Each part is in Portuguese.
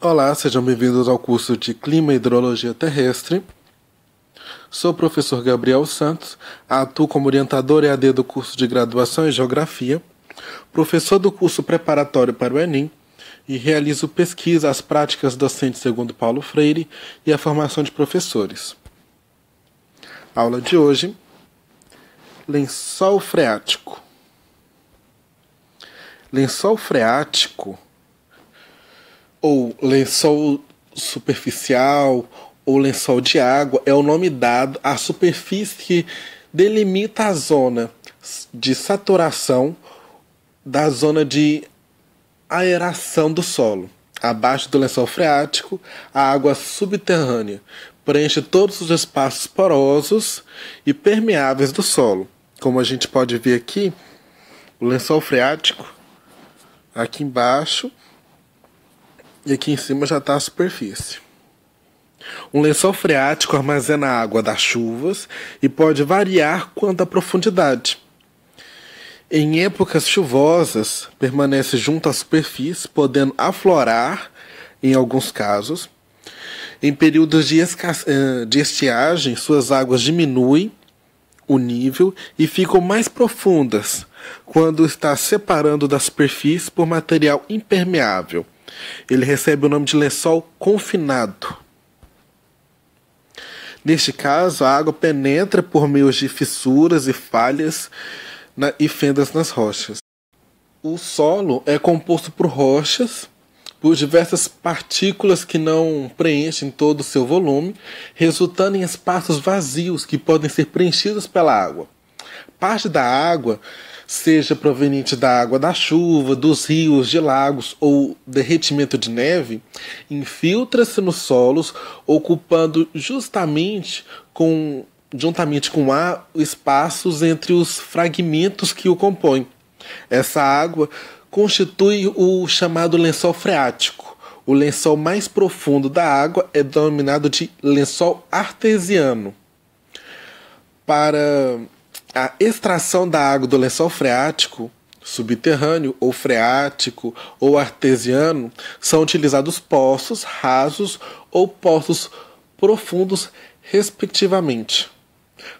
Olá, sejam bem-vindos ao curso de Clima e Hidrologia Terrestre. Sou o professor Gabriel Santos, atuo como orientador EAD do curso de graduação em Geografia, professor do curso preparatório para o Enem e realizo pesquisa às práticas docentes segundo Paulo Freire e a formação de professores. aula de hoje: Lençol freático. Lençol freático ou lençol superficial ou lençol de água é o nome dado à superfície que delimita a zona de saturação da zona de aeração do solo. Abaixo do lençol freático, a água subterrânea preenche todos os espaços porosos e permeáveis do solo. Como a gente pode ver aqui, o lençol freático aqui embaixo e aqui em cima já está a superfície. Um lençol freático armazena água das chuvas e pode variar quanto à profundidade. Em épocas chuvosas, permanece junto à superfície, podendo aflorar, em alguns casos. Em períodos de, eh, de estiagem, suas águas diminuem o nível e ficam mais profundas quando está separando da superfície por material impermeável. Ele recebe o nome de lençol confinado. Neste caso, a água penetra por meio de fissuras e falhas na, e fendas nas rochas. O solo é composto por rochas, por diversas partículas que não preenchem todo o seu volume, resultando em espaços vazios que podem ser preenchidos pela água. Parte da água seja proveniente da água da chuva, dos rios, de lagos ou derretimento de neve, infiltra-se nos solos, ocupando justamente com juntamente com o ar espaços entre os fragmentos que o compõem. Essa água constitui o chamado lençol freático. O lençol mais profundo da água é denominado de lençol artesiano. Para a extração da água do lençol freático subterrâneo ou freático ou artesiano são utilizados poços rasos ou poços profundos, respectivamente.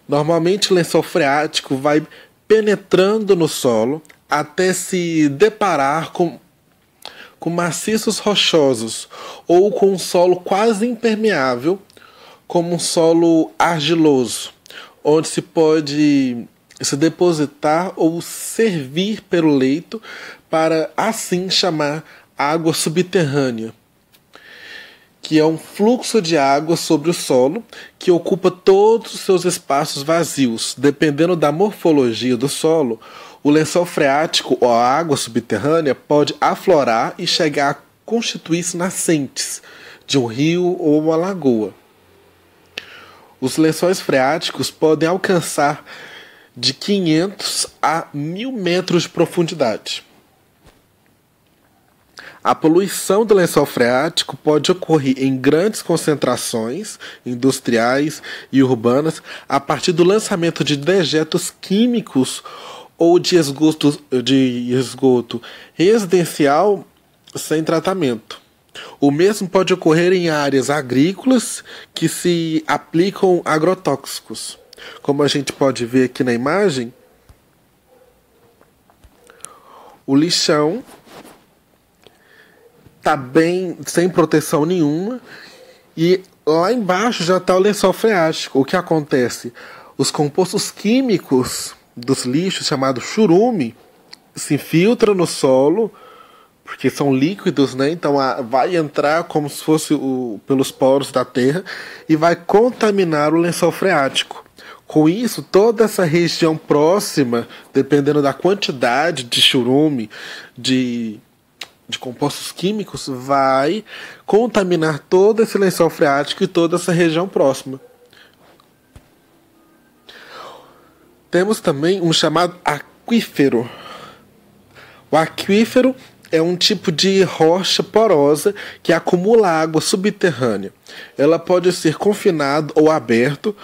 Normalmente, o lençol freático vai penetrando no solo até se deparar com, com maciços rochosos ou com um solo quase impermeável, como um solo argiloso onde se pode se depositar ou servir pelo leito para assim chamar água subterrânea, que é um fluxo de água sobre o solo que ocupa todos os seus espaços vazios. Dependendo da morfologia do solo, o lençol freático ou a água subterrânea pode aflorar e chegar a constituir-se nascentes de um rio ou uma lagoa. Os lençóis freáticos podem alcançar de 500 a 1000 metros de profundidade. A poluição do lençol freático pode ocorrer em grandes concentrações industriais e urbanas a partir do lançamento de dejetos químicos ou de esgoto, de esgoto residencial sem tratamento. O mesmo pode ocorrer em áreas agrícolas que se aplicam agrotóxicos. Como a gente pode ver aqui na imagem, o lixão está bem sem proteção nenhuma e lá embaixo já está o lençol freático. O que acontece? Os compostos químicos dos lixos, chamado churume, se infiltram no solo porque são líquidos, né? Então a, vai entrar como se fosse o, pelos poros da Terra e vai contaminar o lençol freático. Com isso, toda essa região próxima, dependendo da quantidade de churume, de, de compostos químicos, vai contaminar todo esse lençol freático e toda essa região próxima. Temos também um chamado aquífero. O aquífero é um tipo de rocha porosa que acumula água subterrânea. Ela pode ser confinada ou aberta,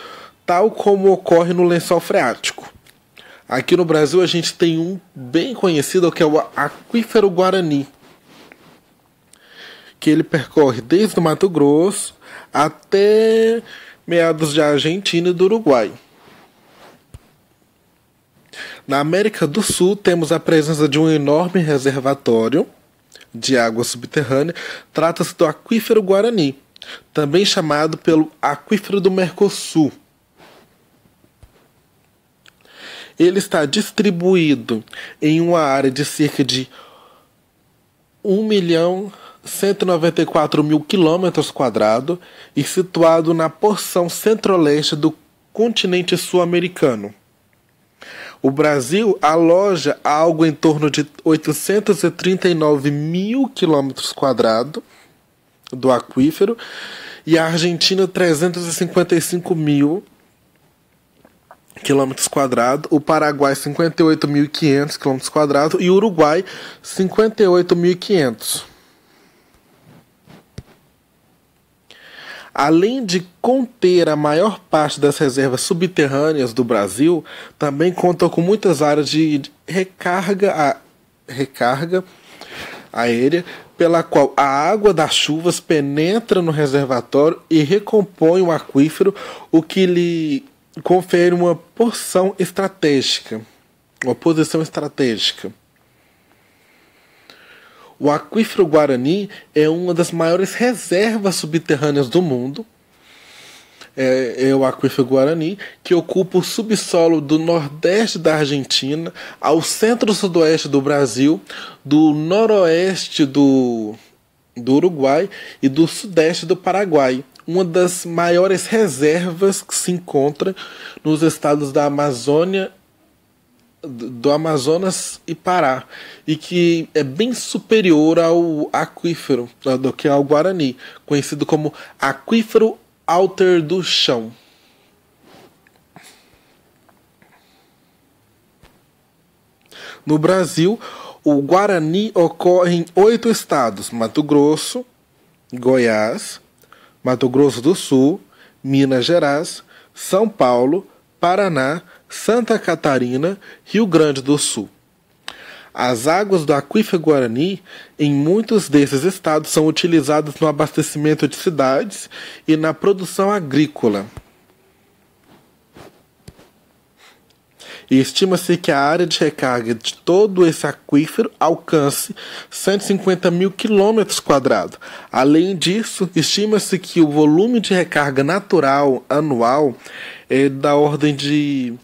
tal como ocorre no lençol freático. Aqui no Brasil a gente tem um bem conhecido que é o aquífero Guarani, que ele percorre desde o Mato Grosso até meados da Argentina e do Uruguai. Na América do Sul, temos a presença de um enorme reservatório de água subterrânea. Trata-se do Aquífero Guarani, também chamado pelo Aquífero do Mercosul. Ele está distribuído em uma área de cerca de 1 milhão 194 mil quilômetros quadrados e situado na porção centro-leste do continente sul-americano. O Brasil aloja algo em torno de 839 mil quilômetros quadrados do aquífero e a Argentina 355 mil quilômetros quadrados, o Paraguai 58.500 quilômetros quadrados e o Uruguai 58.500 além de conter a maior parte das reservas subterrâneas do Brasil, também conta com muitas áreas de recarga, a, recarga aérea, pela qual a água das chuvas penetra no reservatório e recompõe o aquífero, o que lhe confere uma porção estratégica, uma posição estratégica. O aquífero Guarani é uma das maiores reservas subterrâneas do mundo. É, é, o aquífero Guarani, que ocupa o subsolo do nordeste da Argentina, ao centro-sudoeste do Brasil, do noroeste do, do Uruguai e do sudeste do Paraguai. Uma das maiores reservas que se encontra nos estados da Amazônia do Amazonas e Pará, e que é bem superior ao aquífero né, do que ao Guarani, conhecido como aquífero alter do chão. No Brasil, o Guarani ocorre em oito estados: Mato Grosso, Goiás, Mato Grosso do Sul, Minas Gerais, São Paulo, Paraná, Santa Catarina, Rio Grande do Sul. As águas do aquífero Guarani, em muitos desses estados, são utilizadas no abastecimento de cidades e na produção agrícola. E estima-se que a área de recarga de todo esse aquífero alcance 150 mil quilômetros quadrados. Além disso, estima-se que o volume de recarga natural anual é da ordem de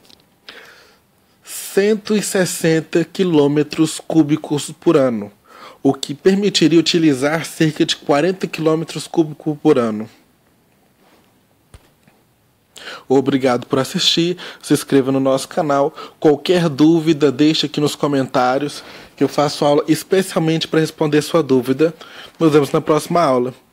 160 quilômetros cúbicos por ano, o que permitiria utilizar cerca de 40 quilômetros cúbicos por ano. Obrigado por assistir, se inscreva no nosso canal. Qualquer dúvida, deixe aqui nos comentários que eu faço aula especialmente para responder sua dúvida. Nos vemos na próxima aula.